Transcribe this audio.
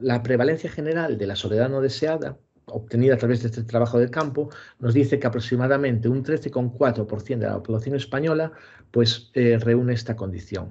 La prevalencia general de la soledad no deseada, obtenida a través de este trabajo del campo, nos dice que aproximadamente un 13,4% de la población española pues, eh, reúne esta condición.